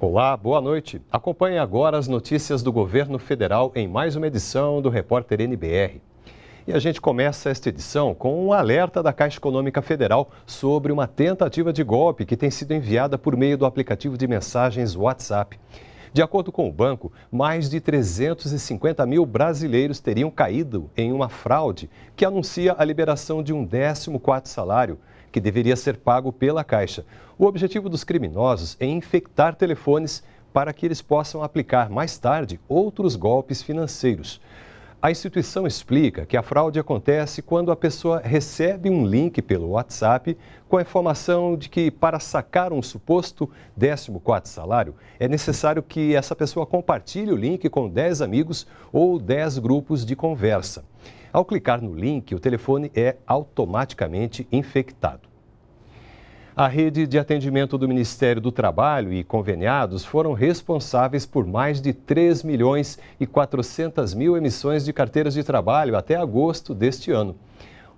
Olá, boa noite. Acompanhe agora as notícias do governo federal em mais uma edição do Repórter NBR. E a gente começa esta edição com um alerta da Caixa Econômica Federal sobre uma tentativa de golpe que tem sido enviada por meio do aplicativo de mensagens WhatsApp. De acordo com o banco, mais de 350 mil brasileiros teriam caído em uma fraude que anuncia a liberação de um 14 salário que deveria ser pago pela Caixa. O objetivo dos criminosos é infectar telefones para que eles possam aplicar mais tarde outros golpes financeiros. A instituição explica que a fraude acontece quando a pessoa recebe um link pelo WhatsApp com a informação de que para sacar um suposto 14 salário, é necessário que essa pessoa compartilhe o link com 10 amigos ou 10 grupos de conversa. Ao clicar no link, o telefone é automaticamente infectado. A rede de atendimento do Ministério do Trabalho e conveniados foram responsáveis por mais de 3 milhões e 400 mil emissões de carteiras de trabalho até agosto deste ano.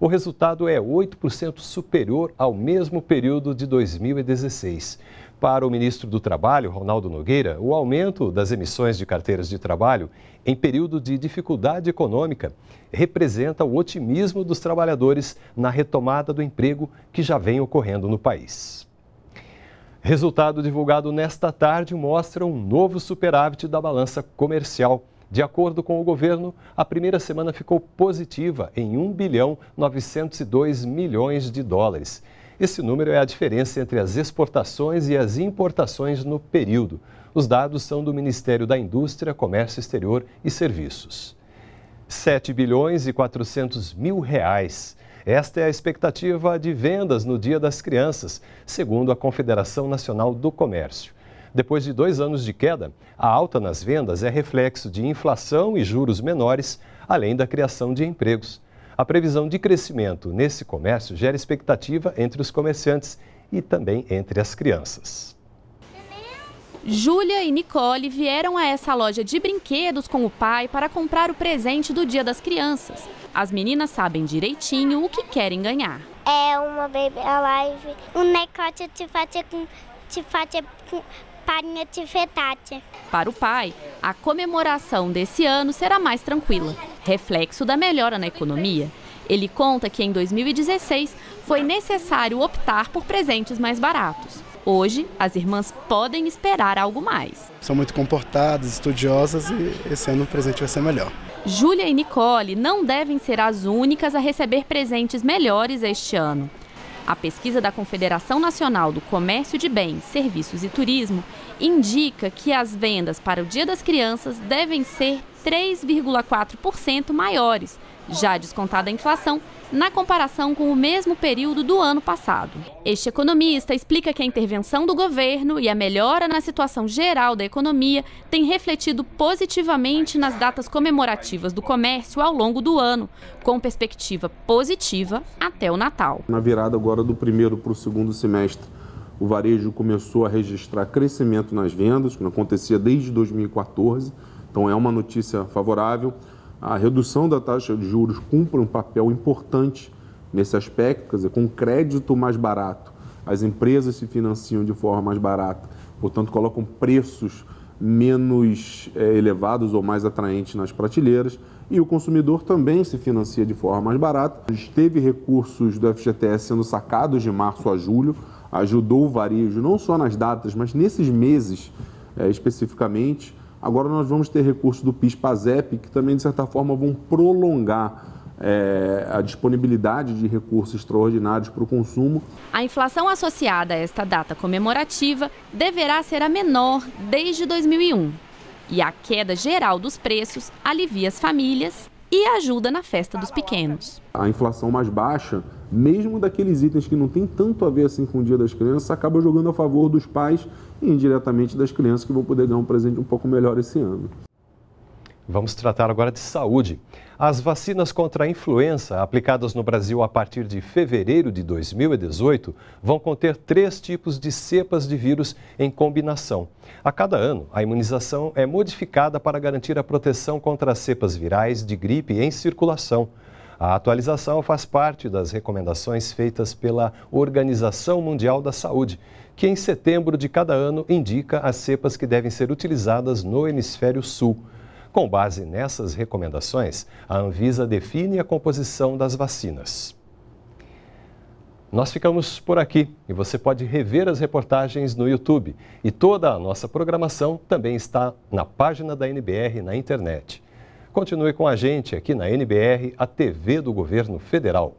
O resultado é 8% superior ao mesmo período de 2016. Para o ministro do Trabalho, Ronaldo Nogueira, o aumento das emissões de carteiras de trabalho em período de dificuldade econômica representa o otimismo dos trabalhadores na retomada do emprego que já vem ocorrendo no país. Resultado divulgado nesta tarde mostra um novo superávit da balança comercial de acordo com o governo, a primeira semana ficou positiva em 1 bilhão 902 milhões de dólares. Esse número é a diferença entre as exportações e as importações no período. Os dados são do Ministério da Indústria, Comércio Exterior e Serviços. 7 bilhões e 400 mil reais. Esta é a expectativa de vendas no Dia das Crianças, segundo a Confederação Nacional do Comércio. Depois de dois anos de queda, a alta nas vendas é reflexo de inflação e juros menores, além da criação de empregos. A previsão de crescimento nesse comércio gera expectativa entre os comerciantes e também entre as crianças. Júlia e Nicole vieram a essa loja de brinquedos com o pai para comprar o presente do Dia das Crianças. As meninas sabem direitinho o que querem ganhar. É uma Baby Alive, um decote de faz, com, de com, farinha de fetate. Para o pai, a comemoração desse ano será mais tranquila, reflexo da melhora na economia. Ele conta que em 2016 foi necessário optar por presentes mais baratos. Hoje, as irmãs podem esperar algo mais. São muito comportadas, estudiosas e esse ano o presente vai ser melhor. Júlia e Nicole não devem ser as únicas a receber presentes melhores este ano. A pesquisa da Confederação Nacional do Comércio de Bens, Serviços e Turismo indica que as vendas para o Dia das Crianças devem ser 3,4% maiores, já descontada a inflação, na comparação com o mesmo período do ano passado. Este economista explica que a intervenção do governo e a melhora na situação geral da economia tem refletido positivamente nas datas comemorativas do comércio ao longo do ano, com perspectiva positiva até o Natal. Na virada agora do primeiro para o segundo semestre, o varejo começou a registrar crescimento nas vendas, que não acontecia desde 2014, então é uma notícia favorável. A redução da taxa de juros cumpre um papel importante nesse aspecto, quer dizer, com crédito mais barato, as empresas se financiam de forma mais barata, portanto, colocam preços menos é, elevados ou mais atraentes nas prateleiras e o consumidor também se financia de forma mais barata. A gente teve recursos do FGTS sendo sacados de março a julho, ajudou o varejo, não só nas datas, mas nesses meses é, especificamente. Agora nós vamos ter recurso do PIS-PASEP, que também, de certa forma, vão prolongar é, a disponibilidade de recursos extraordinários para o consumo. A inflação associada a esta data comemorativa deverá ser a menor desde 2001. E a queda geral dos preços alivia as famílias e ajuda na festa dos pequenos. A inflação mais baixa, mesmo daqueles itens que não tem tanto a ver assim com o Dia das Crianças, acaba jogando a favor dos pais e indiretamente das crianças que vão poder ganhar um presente um pouco melhor esse ano. Vamos tratar agora de saúde. As vacinas contra a influenza, aplicadas no Brasil a partir de fevereiro de 2018, vão conter três tipos de cepas de vírus em combinação. A cada ano, a imunização é modificada para garantir a proteção contra as cepas virais de gripe em circulação. A atualização faz parte das recomendações feitas pela Organização Mundial da Saúde, que em setembro de cada ano indica as cepas que devem ser utilizadas no hemisfério sul. Com base nessas recomendações, a Anvisa define a composição das vacinas. Nós ficamos por aqui e você pode rever as reportagens no YouTube. E toda a nossa programação também está na página da NBR na internet. Continue com a gente aqui na NBR, a TV do Governo Federal.